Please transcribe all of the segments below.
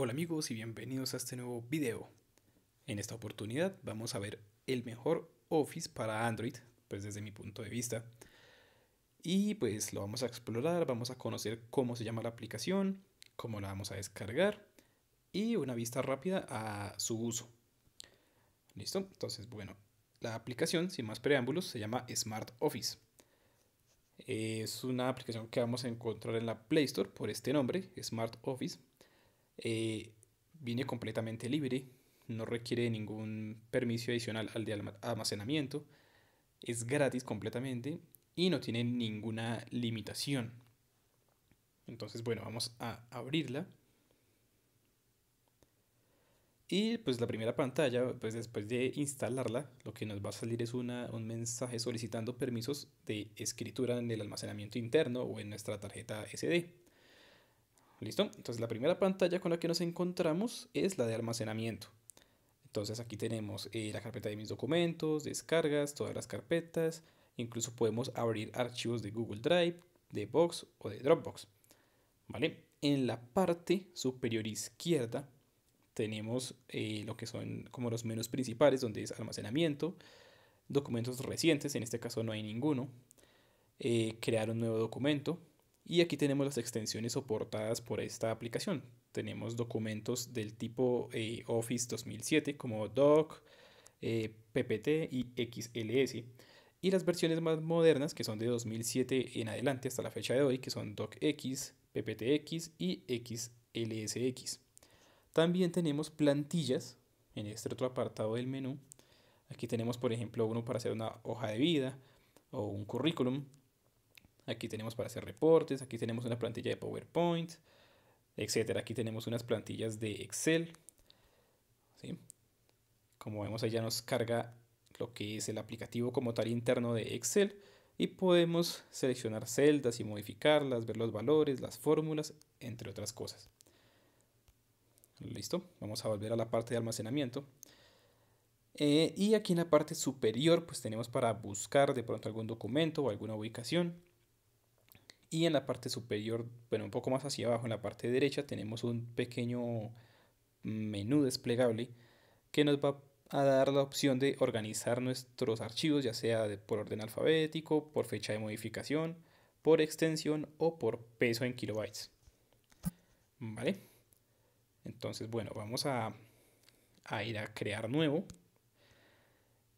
Hola amigos y bienvenidos a este nuevo video. En esta oportunidad vamos a ver el mejor Office para Android, pues desde mi punto de vista. Y pues lo vamos a explorar, vamos a conocer cómo se llama la aplicación, cómo la vamos a descargar y una vista rápida a su uso. ¿Listo? Entonces, bueno, la aplicación, sin más preámbulos, se llama Smart Office. Es una aplicación que vamos a encontrar en la Play Store por este nombre, Smart Office eh, viene completamente libre, no requiere ningún permiso adicional al de almacenamiento, es gratis completamente y no tiene ninguna limitación. Entonces, bueno, vamos a abrirla. Y pues la primera pantalla, pues después de instalarla, lo que nos va a salir es un mensaje solicitando permisos de escritura en el almacenamiento interno o en nuestra tarjeta SD. ¿Listo? Entonces la primera pantalla con la que nos encontramos es la de almacenamiento. Entonces aquí tenemos eh, la carpeta de mis documentos, descargas, todas las carpetas. Incluso podemos abrir archivos de Google Drive, de Box o de Dropbox. ¿Vale? En la parte superior izquierda tenemos eh, lo que son como los menús principales, donde es almacenamiento, documentos recientes, en este caso no hay ninguno, eh, crear un nuevo documento, y aquí tenemos las extensiones soportadas por esta aplicación. Tenemos documentos del tipo eh, Office 2007 como Doc, eh, PPT y XLS. Y las versiones más modernas que son de 2007 en adelante hasta la fecha de hoy que son DocX, PPTX y XLSX. También tenemos plantillas en este otro apartado del menú. Aquí tenemos por ejemplo uno para hacer una hoja de vida o un currículum aquí tenemos para hacer reportes, aquí tenemos una plantilla de PowerPoint, etc. Aquí tenemos unas plantillas de Excel. ¿sí? Como vemos, ahí ya nos carga lo que es el aplicativo como tal interno de Excel y podemos seleccionar celdas y modificarlas, ver los valores, las fórmulas, entre otras cosas. Listo, vamos a volver a la parte de almacenamiento. Eh, y aquí en la parte superior pues tenemos para buscar de pronto algún documento o alguna ubicación. Y en la parte superior, bueno, un poco más hacia abajo, en la parte derecha, tenemos un pequeño mm, menú desplegable que nos va a dar la opción de organizar nuestros archivos, ya sea por orden alfabético, por fecha de modificación, por extensión o por peso en kilobytes. ¿Vale? Entonces, bueno, vamos a, a ir a crear nuevo.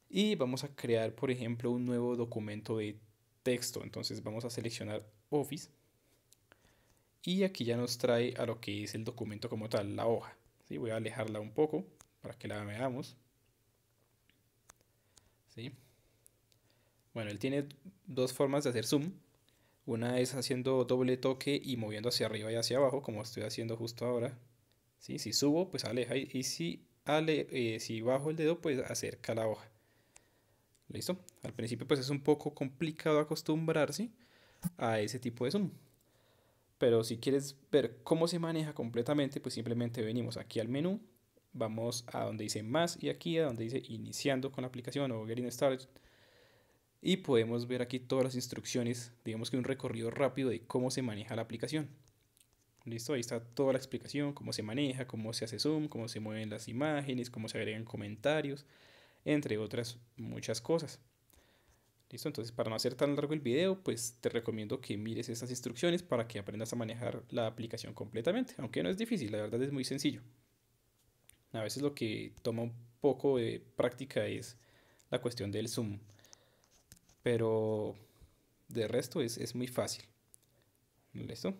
Y vamos a crear, por ejemplo, un nuevo documento de texto. Entonces vamos a seleccionar Office y aquí ya nos trae a lo que es el documento como tal, la hoja. ¿sí? Voy a alejarla un poco para que la veamos. Bueno, él tiene dos formas de hacer zoom. Una es haciendo doble toque y moviendo hacia arriba y hacia abajo, como estoy haciendo justo ahora. ¿sí? Si subo, pues aleja y, si, eh, si bajo el dedo, pues acerca la hoja. ¿Listo? Al principio pues es un poco complicado acostumbrarse a ese tipo de zoom. Pero si quieres ver cómo se maneja completamente, pues simplemente venimos aquí al menú, vamos a donde dice más y aquí a donde dice iniciando con la aplicación o getting started. Y podemos ver aquí todas las instrucciones, digamos que un recorrido rápido de cómo se maneja la aplicación. Listo, ahí está toda la explicación, cómo se maneja, cómo se hace zoom, cómo se mueven las imágenes, cómo se agregan comentarios, entre otras muchas cosas. Listo, entonces para no hacer tan largo el video, pues te recomiendo que mires esas instrucciones para que aprendas a manejar la aplicación completamente, aunque no es difícil, la verdad es muy sencillo. A veces lo que toma un poco de práctica es la cuestión del zoom, pero de resto es, es muy fácil. ¿Listo?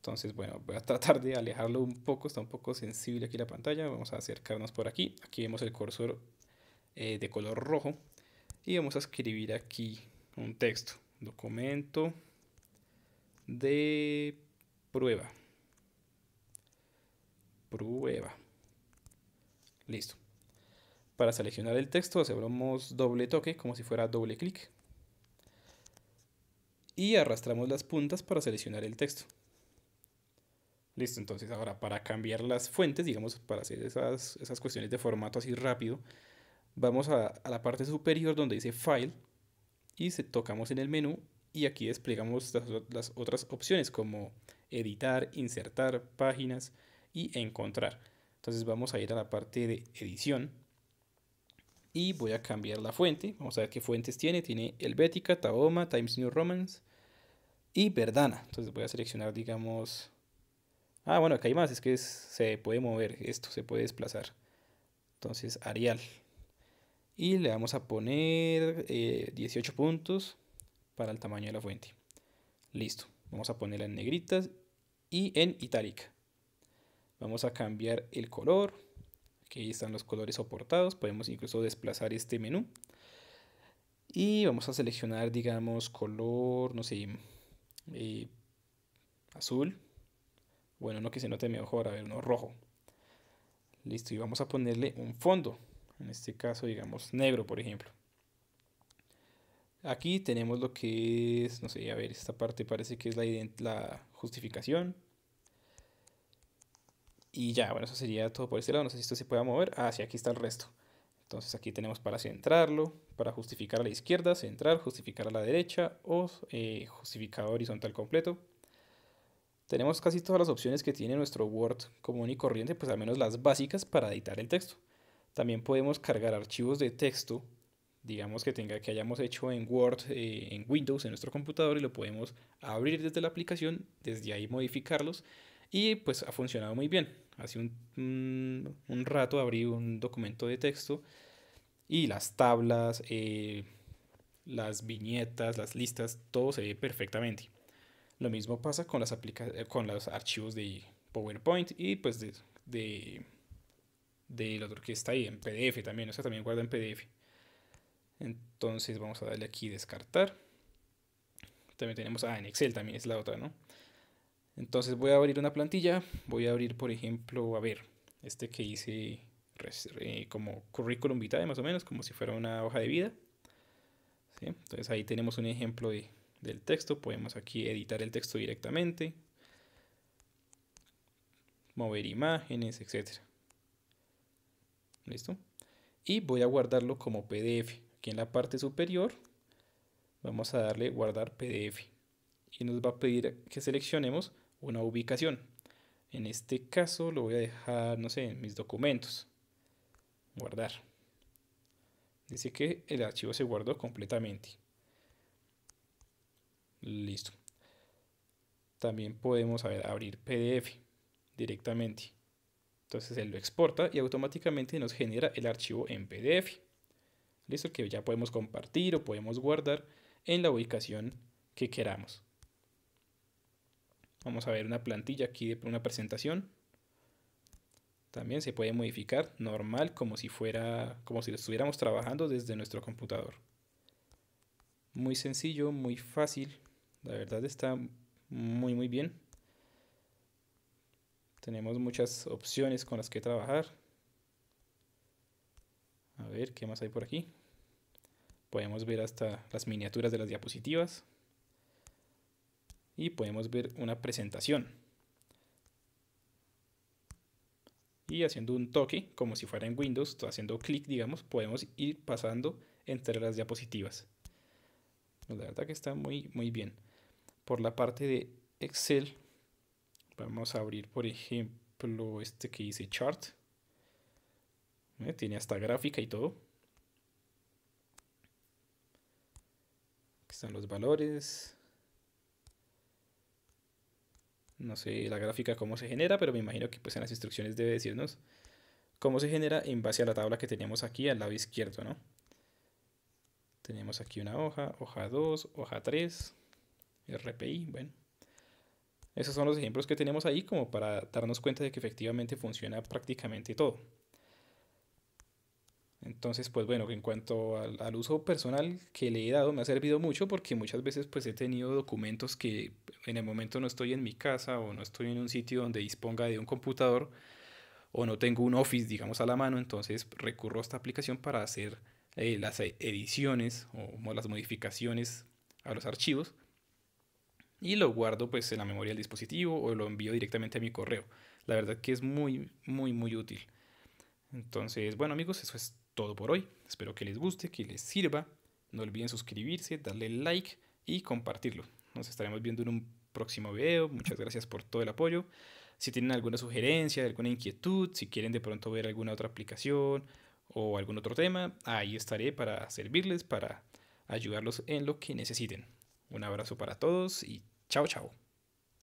Entonces, bueno, voy a tratar de alejarlo un poco, está un poco sensible aquí la pantalla, vamos a acercarnos por aquí, aquí vemos el cursor eh, de color rojo y vamos a escribir aquí un texto, documento de prueba, prueba, listo. Para seleccionar el texto hacemos doble toque como si fuera doble clic y arrastramos las puntas para seleccionar el texto. Listo, entonces ahora para cambiar las fuentes, digamos, para hacer esas, cuestiones de formato así rápido, vamos a, la parte superior donde dice File y tocamos en el menú y aquí desplegamos las, las otras opciones como editar, insertar, páginas y encontrar. Entonces vamos a ir a la parte de edición y voy a cambiar la fuente. Vamos a ver qué fuentes tiene. Tiene Helvética, Taoma, Times New Romans y Verdana. Entonces voy a seleccionar, digamos, Ah, bueno, acá hay más, es que se puede mover esto, se puede desplazar. Entonces, Arial. Y le vamos a poner 18 eh, puntos para el tamaño de la fuente. Listo. Vamos a ponerla en negritas y en itálica. Vamos a cambiar el color. Aquí están los colores soportados. Podemos incluso desplazar este menú. Y vamos a seleccionar, digamos, color, no sé, eh, azul. Bueno, uno que se note mejor, a ver, uno rojo. Listo, y vamos a ponerle un fondo. En este caso, digamos, negro, por ejemplo. Aquí tenemos lo que es, no sé, a ver, esta parte parece que es la, la justificación. Y ya, bueno, eso sería todo por este lado. No sé si esto se pueda mover. Ah, sí, aquí está el resto. Entonces aquí tenemos para centrarlo, para justificar a la izquierda, centrar, justificar a la derecha o eh, justificado justificar horizontal completo tenemos casi todas las opciones que tiene nuestro Word común y corriente, pues al menos las básicas para editar el texto. También podemos cargar archivos de texto, digamos que tenga que hayamos hecho en Word, eh, en Windows, en nuestro computador y lo podemos abrir desde la aplicación, desde ahí modificarlos y pues ha funcionado muy bien. Hace un, mm, un rato abrí un documento de texto y las tablas, eh, las viñetas, las listas, todo se ve perfectamente. Lo mismo pasa con, las eh, con los archivos de PowerPoint y pues de, de, del otro que está ahí, en PDF también, o sea, también guarda en PDF. Entonces vamos a darle aquí descartar. También tenemos, ah, en Excel también es la otra, ¿no? Entonces voy a abrir una plantilla, voy a abrir, por ejemplo, a ver, este que hice eh, como currículum vitae, más o menos, como si fuera una hoja de vida. Entonces ahí tenemos un ejemplo de del texto. Podemos aquí editar el texto directamente, mover imágenes, etc. ¿Listo? Y voy a guardarlo como PDF. Aquí en la parte superior vamos a darle guardar PDF. Y nos va a pedir que seleccionemos una ubicación. En este caso lo voy a dejar, no sé, en mis documentos. Guardar. Dice que el archivo se guardó completamente. Listo. También podemos abrir PDF directamente. Entonces él lo exporta y automáticamente nos genera el archivo en PDF. Listo, que ya podemos compartir o podemos guardar en la ubicación que queramos. Vamos a ver una plantilla aquí de una presentación. También se puede modificar normal como si fuera como si lo estuviéramos trabajando desde nuestro computador. Muy sencillo, muy fácil la verdad está muy muy bien. Tenemos muchas opciones con las que trabajar. A ver, ¿qué más hay por aquí? Podemos ver hasta las miniaturas de las diapositivas. Y podemos ver una presentación. Y haciendo un toque, como si fuera en Windows, haciendo clic, digamos, podemos ir pasando entre las diapositivas. La verdad que está muy, muy bien por la parte de Excel, vamos a abrir por ejemplo este que dice chart. ¿eh? Tiene hasta gráfica y todo. Aquí están los valores. No sé la gráfica cómo se genera, pero me imagino que pues en las instrucciones debe decirnos cómo se genera en base a la tabla que tenemos aquí al lado izquierdo, ¿no? Tenemos aquí una hoja, hoja 2, hoja 3, RPI, bueno. Esos son los ejemplos que tenemos ahí como para darnos cuenta de que efectivamente funciona prácticamente todo. Entonces, pues bueno, en cuanto al, uso personal que le he dado, me ha servido mucho porque muchas veces pues he tenido documentos que en el momento no estoy en mi casa o no estoy en un sitio donde disponga de un computador o no tengo un office, digamos, a la mano, entonces recurro a esta aplicación para hacer eh, las e-, ediciones o las modificaciones a los archivos y lo guardo pues en la memoria del dispositivo o lo envío directamente a mi correo. La verdad que es muy, muy, muy útil. Entonces, bueno amigos, eso es todo por hoy. Espero que les guste, que les sirva. No olviden suscribirse, darle like y compartirlo. Nos estaremos viendo en un próximo video. Muchas gracias por todo el apoyo. Si tienen alguna sugerencia, alguna inquietud, si quieren de pronto ver alguna otra aplicación o algún otro tema, ahí estaré para servirles, para ayudarlos en lo que necesiten. Un abrazo para todos y Chao, chao.